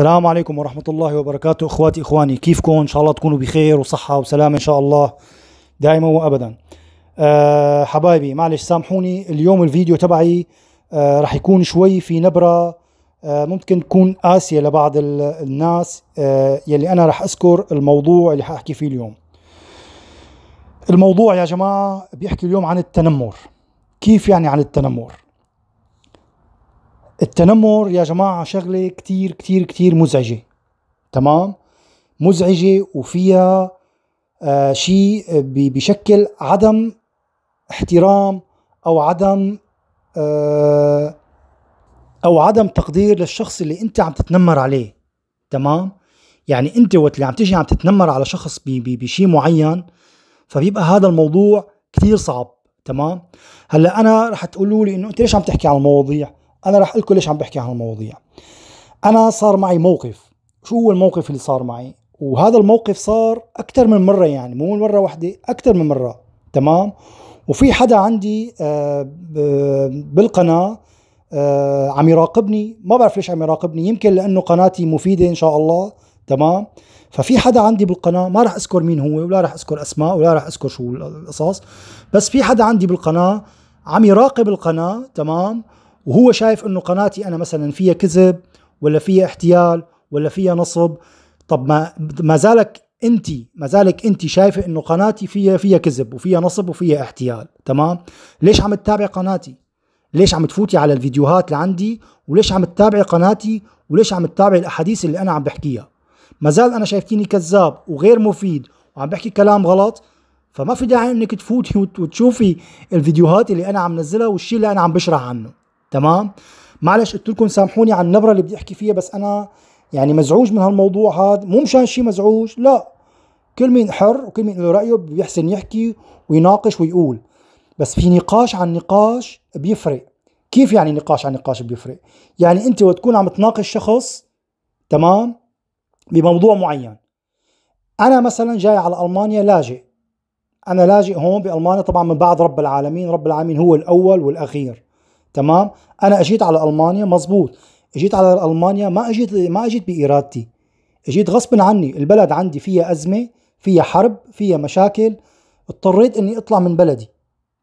السلام عليكم ورحمة الله وبركاته اخواتي اخواني كيفكم ان شاء الله تكونوا بخير وصحة وسلامة ان شاء الله دائما وابدا أه حبايبي معلش سامحوني اليوم الفيديو تبعي أه رح يكون شوي في نبرة أه ممكن تكون قاسية لبعض الناس أه يلي انا رح اذكر الموضوع اللي حاحكي فيه اليوم الموضوع يا جماعة بيحكي اليوم عن التنمر كيف يعني عن التنمر التنمر يا جماعة شغلة كتير كتير كتير مزعجة تمام مزعجة وفيها آه شيء بشكل عدم احترام أو عدم آه أو عدم تقدير للشخص اللي أنت عم تتنمر عليه تمام يعني أنت وقت اللي عم تجي عم تتنمر على شخص بشيء معين فبيبقى هذا الموضوع كتير صعب تمام هلا انا رح تقولوا لي انه انت ليش عم تحكي عن المواضيع انا راح لكم ليش عم بحكي عن المواضيع انا صار معي موقف شو هو الموقف اللي صار معي وهذا الموقف صار اكثر من مره يعني مو مره واحده اكثر من مره تمام وفي حدا عندي آه، بالقناه آه، عم يراقبني ما بعرف ليش عم يراقبني يمكن لانه قناتي مفيده ان شاء الله تمام ففي حدا عندي بالقناه ما راح اذكر مين هو ولا راح اذكر اسماء ولا راح اذكر شو القصص بس في حدا عندي بالقناه عم يراقب القناه تمام وهو شايف انه قناتي انا مثلا فيها كذب ولا فيها احتيال ولا فيها نصب طب ما ما زالك انت ما زالك انت شايفه انه قناتي فيها فيها كذب وفيها نصب وفيها احتيال تمام ليش عم تتابع قناتي ليش عم تفوتي على الفيديوهات اللي عندي وليش عم تتابعي قناتي وليش عم تتابعي الاحاديث اللي انا عم بحكيها ما زال انا شايفتيني كذاب وغير مفيد وعم بحكي كلام غلط فما في داعي انك تفوتي وتشوفي الفيديوهات اللي انا عم نزلها والشيء اللي انا عم بشرح عنه تمام معلش قلت لكم سامحوني على النبره اللي بدي احكي فيها بس انا يعني مزعوج من هالموضوع هذا مو مشان شيء مزعوج لا كل مين حر وكل مين له رايه بيحسن يحكي ويناقش ويقول بس في نقاش عن نقاش بيفرق كيف يعني نقاش عن نقاش بيفرق يعني انت وتكون عم تناقش شخص تمام بموضوع معين انا مثلا جاي على المانيا لاجئ انا لاجئ هون بالمانيا طبعا من بعد رب العالمين رب العالمين هو الاول والاخير تمام انا اجيت على المانيا مزبوط اجيت على المانيا ما اجيت ما اجيت بارادتي اجيت غصب عني البلد عندي فيها ازمه فيها حرب فيها مشاكل اضطريت اني اطلع من بلدي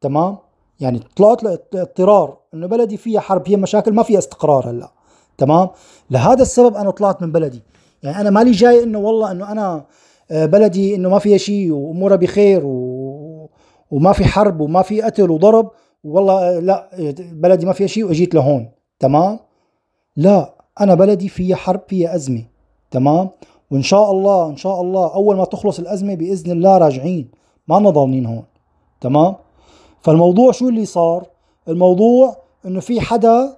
تمام يعني طلعت لاضطرار انه بلدي فيها حرب فيها مشاكل ما فيها استقرار هلا تمام لهذا السبب انا طلعت من بلدي يعني انا مالي جاي انه والله انه انا آه، بلدي انه ما فيها شيء وامورها بخير و... وما في حرب وما في قتل وضرب والله آه، لا آه، بلدي ما فيها شيء واجيت لهون تمام لا انا بلدي فيها حرب فيها ازمه تمام وان شاء الله ان شاء الله اول ما تخلص الازمه باذن الله راجعين ما لنا هون تمام فالموضوع شو اللي صار الموضوع انه في حدا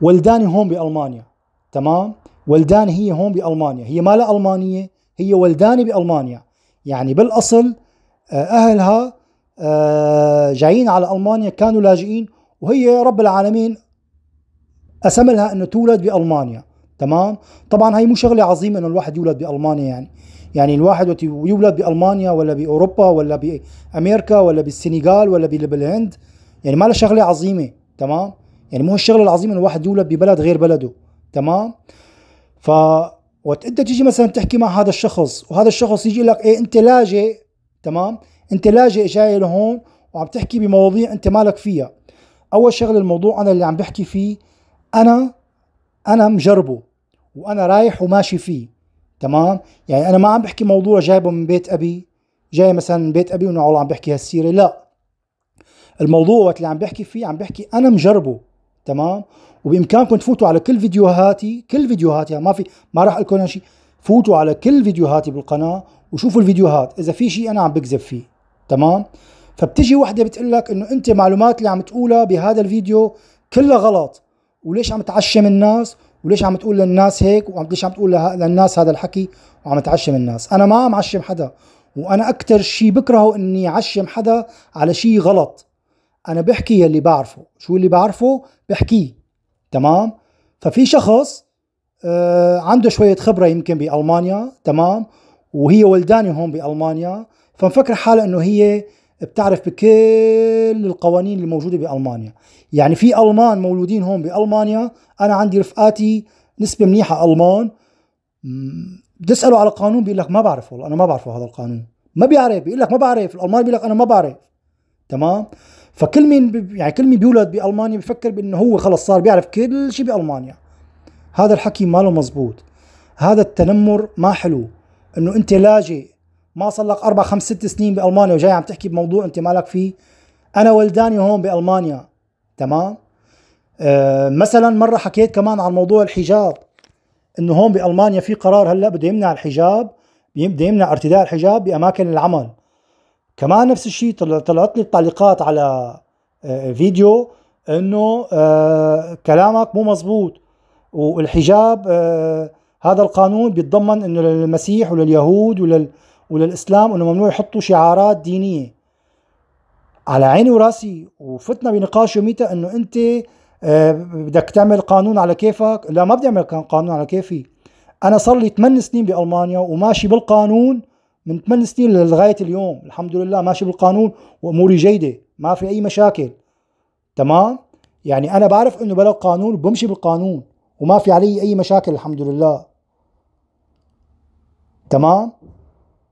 ولداني هون بالمانيا تمام ولدان هي هون بالمانيا هي ما لا المانيه هي ولداني بالمانيا يعني بالاصل آه، اهلها آه، جايين على المانيا كانوا لاجئين وهي رب العالمين قسم لها انه تولد بالمانيا تمام طبعا هي مو شغله عظيمه انه الواحد يولد بالمانيا يعني يعني الواحد وقت يولد بالمانيا ولا باوروبا ولا بامريكا ولا بالسنغال ولا بالهند يعني ما له شغله عظيمه تمام يعني مو الشغله العظيمه انه الواحد يولد ببلد غير بلده تمام ف وقت انت تيجي مثلا تحكي مع هذا الشخص وهذا الشخص يجي لك ايه انت لاجئ تمام انت لاجئ جاي لهون وعم تحكي بمواضيع انت مالك فيها اول شغله الموضوع انا اللي عم بحكي فيه انا انا مجربه وانا رايح وماشي فيه تمام يعني انا ما عم بحكي موضوع جايبه من بيت ابي جاي مثلا من بيت ابي وانه عم بحكي هالسيره لا الموضوع وقت اللي عم بحكي فيه عم بحكي انا مجربه تمام وبامكانكم تفوتوا على كل فيديوهاتي كل فيديوهاتي يعني ما في ما راح اقول لكم شيء فوتوا على كل فيديوهاتي بالقناه وشوفوا الفيديوهات اذا في شيء انا عم بكذب فيه تمام فبتجي وحده بتقول لك انه انت معلومات اللي عم تقولها بهذا الفيديو كلها غلط وليش عم تعشم الناس وليش عم تقول للناس هيك وعم ليش عم تقول للناس هذا الحكي وعم تعشم الناس انا ما عم عشم حدا وانا اكثر شيء بكرهه اني اعشم حدا على شيء غلط انا بحكي يلي بعرفه شو اللي بعرفه بحكيه تمام ففي شخص آه، عنده شويه خبره يمكن بالمانيا تمام وهي ولداني هون بالمانيا فمفكر حالها انه هي بتعرف بكل القوانين الموجوده بالمانيا يعني في المان مولودين هون بالمانيا انا عندي رفقاتي نسبه منيحه المان بتسألوا على قانون بيقول لك ما بعرف والله انا ما بعرفه هذا القانون ما بيعرف بيقول لك ما بعرف الالمان بيقول لك انا ما بعرف تمام فكل مين بي يعني كل مين بيولد بالمانيا بفكر بانه هو خلص صار بيعرف كل شيء بالمانيا هذا الحكي ماله مزبوط هذا التنمر ما حلو انه انت لاجئ ما صار لك اربع خمس ست سنين بالمانيا وجاي عم تحكي بموضوع انت مالك فيه انا ولداني هون بالمانيا تمام أه مثلا مره حكيت كمان عن موضوع الحجاب انه هون بالمانيا في قرار هلا بده يمنع الحجاب بده يمنع ارتداء الحجاب باماكن العمل كمان نفس الشيء طلعت لي التعليقات على آه، فيديو انه آه، كلامك مو مزبوط والحجاب آه، هذا القانون بيتضمن انه للمسيح ولليهود ولل وللإسلام أنه ممنوع يحطوا شعارات دينية على عيني وراسي وفتنا بنقاش يوميتها أنه أنت آه، بدك تعمل قانون على كيفك لا ما بدي أعمل قانون على كيفي أنا صار لي 8 سنين بألمانيا وماشي بالقانون من 8 سنين لغاية اليوم الحمد لله ماشي بالقانون وأموري جيدة ما في أي مشاكل تمام يعني أنا بعرف أنه بلا قانون وبمشي بالقانون وما في علي أي مشاكل الحمد لله تمام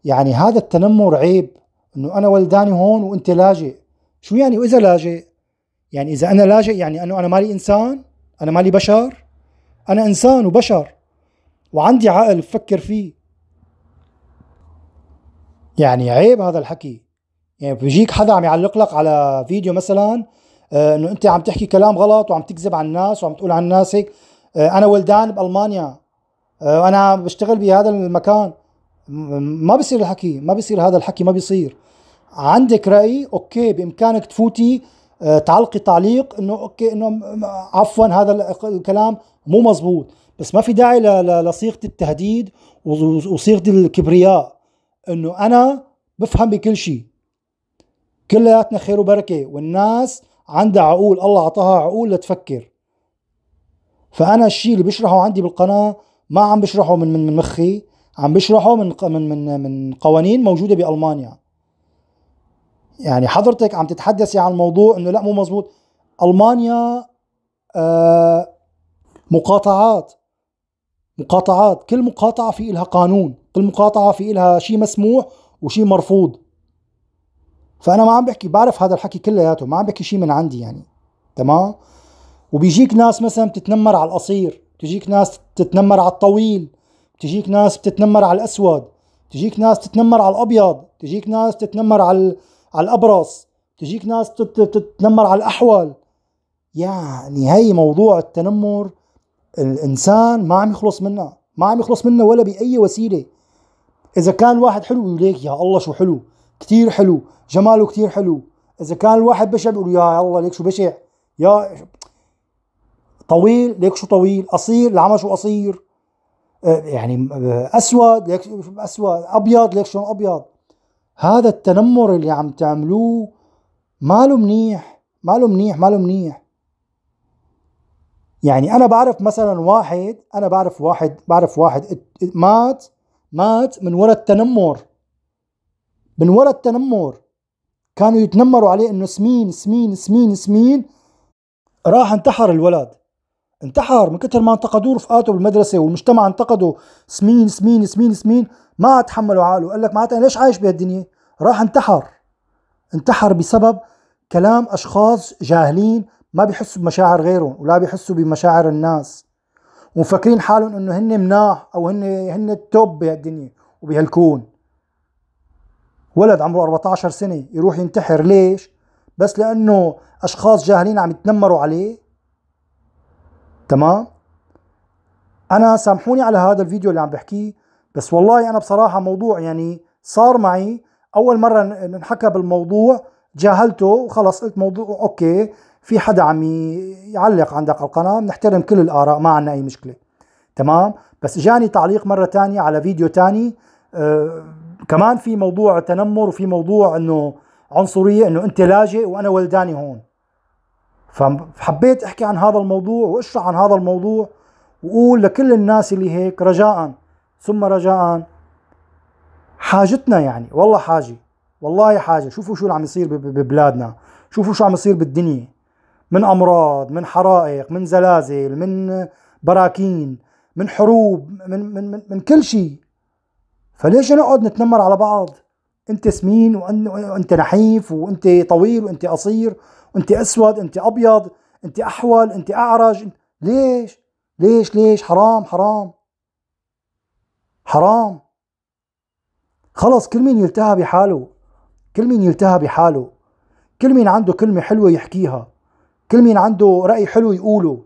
يعني هذا التنمر عيب انه انا ولداني هون وانت لاجئ شو يعني واذا لاجئ يعني اذا انا لاجئ يعني انه انا مالي انسان انا مالي بشر انا انسان وبشر وعندي عقل بفكر فيه يعني عيب هذا الحكي يعني بيجيك حدا عم يعلق لك على فيديو مثلا آه، انه انت عم تحكي كلام غلط وعم تكذب على الناس وعم تقول عن الناس هيك آه، انا ولدان بالمانيا آه، انا بشتغل بهذا المكان ما بصير الحكي ما بصير هذا الحكي ما بيصير عندك راي اوكي بامكانك تفوتي آه، تعلقي تعليق انه اوكي انه عفوا هذا الكلام مو مزبوط بس ما في داعي لصيغه التهديد وصيغه الكبرياء انه انا بفهم بكل شيء كلياتنا خير وبركه والناس عندها عقول الله اعطاها عقول لتفكر فانا الشيء اللي بشرحه عندي بالقناه ما عم بشرحه من من مخي عم بيشرحوا من من من من قوانين موجوده بالمانيا يعني حضرتك عم تتحدثي عن موضوع انه لا مو مزبوط المانيا آه مقاطعات مقاطعات كل مقاطعه في لها قانون كل مقاطعه في لها شيء مسموح وشيء مرفوض فانا ما عم بحكي بعرف هذا الحكي كلياته ما عم بحكي شيء من عندي يعني تمام وبيجيك ناس مثلا بتتنمر على القصير تجيك ناس تتنمر على الطويل تجيك ناس بتتنمر على الاسود تجيك ناس تتنمر على الابيض تجيك ناس تتنمر على على الابرص تجيك ناس تتنمر على الاحول يعني هي موضوع التنمر الانسان ما عم يخلص منها ما عم يخلص منها ولا باي وسيله اذا كان الواحد حلو يقول ليك يا الله شو حلو كثير حلو جماله كثير حلو اذا كان الواحد بشع بيقول يا الله ليك شو بشع يا طويل ليك شو طويل قصير العمى شو قصير يعني اسود ليك اسود ابيض ليك شلون ابيض هذا التنمر اللي عم تعملوه ماله منيح ماله منيح ماله منيح يعني انا بعرف مثلا واحد انا بعرف واحد بعرف واحد مات مات من وراء التنمر من وراء التنمر كانوا يتنمروا عليه انه سمين سمين سمين سمين راح انتحر الولد انتحر من كثر ما انتقدوه رفقاته بالمدرسه والمجتمع انتقده سمين سمين سمين سمين ما عاد تحملوا عقله قال لك معناتها ليش عايش بهالدنيا راح انتحر انتحر بسبب كلام اشخاص جاهلين ما بيحسوا بمشاعر غيرهم ولا بيحسوا بمشاعر الناس ومفكرين حالهم انه هن مناح او هن هن التوب بهالدنيا وبهالكون ولد عمره 14 سنه يروح ينتحر ليش؟ بس لانه اشخاص جاهلين عم يتنمروا عليه تمام انا سامحوني على هذا الفيديو اللي عم بحكيه بس والله انا بصراحه موضوع يعني صار معي اول مره انحكى بالموضوع جاهلته وخلص قلت موضوع اوكي في حدا عم يعلق عندك على القناه بنحترم كل الاراء ما عندنا اي مشكله تمام بس جاني تعليق مره ثانيه على فيديو ثاني آه كمان في موضوع تنمر وفي موضوع انه عنصريه انه انت لاجئ وانا ولداني هون فحبيت احكي عن هذا الموضوع واشرح عن هذا الموضوع واقول لكل الناس اللي هيك رجاء ثم رجاء حاجتنا يعني والله حاجه والله حاجه شوفوا شو اللي عم يصير ببلادنا شوفوا شو عم يصير بالدنيا من امراض من حرائق من زلازل من براكين من حروب من من من, من كل شيء فليش نقعد نتنمر على بعض انت سمين وانت نحيف وانت طويل وانت قصير انت اسود انت ابيض انت احول انت اعرج انت... ليش ليش ليش حرام حرام حرام خلص كل مين يلتهى بحاله كل مين يلتهى بحاله كل مين عنده كلمة حلوة يحكيها كل مين عنده رأي حلو يقوله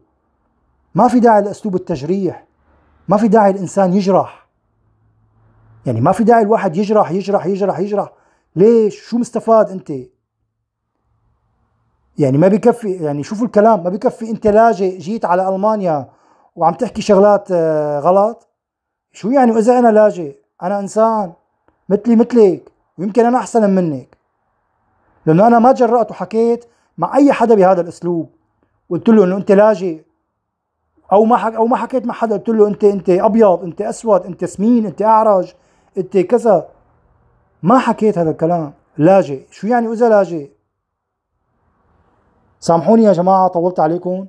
ما في داعي لأسلوب التجريح ما في داعي الإنسان يجرح يعني ما في داعي الواحد يجرح يجرح يجرح يجرح ليش شو مستفاد أنت يعني ما بكفي يعني شوفوا الكلام ما بكفي انت لاجئ جيت على المانيا وعم تحكي شغلات آه، غلط شو يعني واذا انا لاجئ انا انسان مثلي مثلك ويمكن انا احسن منك لانه انا ما جرأت وحكيت مع اي حدا بهذا الاسلوب قلت له انه انت لاجئ او ما حك... او ما حكيت مع حدا قلت له انت انت ابيض انت اسود انت سمين انت اعرج انت كذا ما حكيت هذا الكلام لاجئ شو يعني واذا لاجئ سامحوني يا جماعة طولت عليكم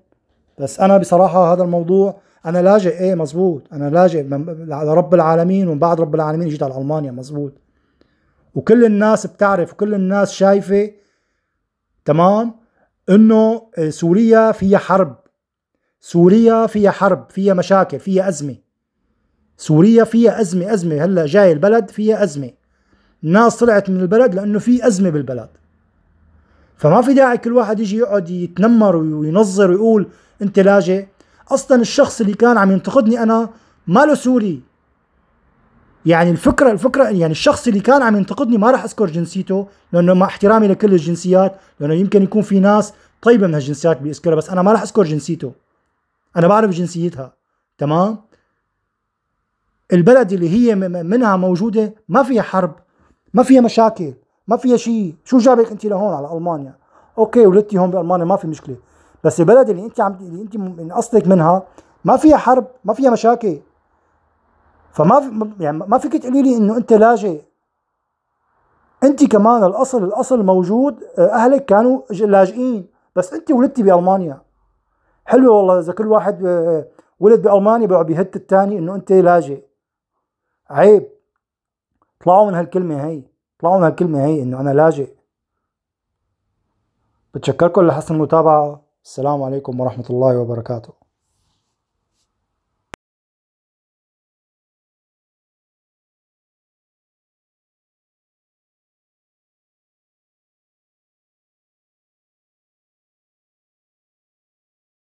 بس أنا بصراحة هذا الموضوع أنا لاجئ إيه مزبوط أنا لاجئ لرب العالمين ومن بعد رب العالمين جيت على ألمانيا مزبوط وكل الناس بتعرف وكل الناس شايفة تمام إنه آه، سوريا فيها حرب سوريا فيها حرب فيها مشاكل فيها أزمة سوريا فيها أزمة أزمة هلا جاي البلد فيها أزمة الناس طلعت من البلد لأنه في أزمة بالبلد فما في داعي كل واحد يجي يقعد يتنمر وينظر ويقول انت لاجئ اصلا الشخص اللي كان عم ينتقدني انا ما له سوري يعني الفكره الفكره يعني الشخص اللي كان عم ينتقدني ما راح اذكر جنسيته لانه مع احترامي لكل الجنسيات لانه يمكن يكون في ناس طيبه من هالجنسيات بيذكرها بس انا ما راح اذكر جنسيته انا بعرف جنسيتها تمام البلد اللي هي منها موجوده ما فيها حرب ما فيها مشاكل ما فيها شيء شو جابك انت لهون على المانيا اوكي ولدتي هون بالمانيا ما في مشكله بس البلد اللي انت عم اللي انت من اصلك منها ما فيها حرب ما فيها مشاكل فما في يعني ما فيك تقولي لي انه انت لاجئ انت كمان الاصل الاصل موجود آه، اهلك كانوا لاجئين بس انت ولدتي بالمانيا حلوه والله اذا كل واحد آه، ولد بالمانيا بيقعد بيهت الثاني انه انت لاجئ عيب طلعوا من هالكلمه هي طلعوا من هالكلمة هي إنه أنا لاجئ بتشكركم لحسن المتابعة السلام عليكم ورحمة الله وبركاته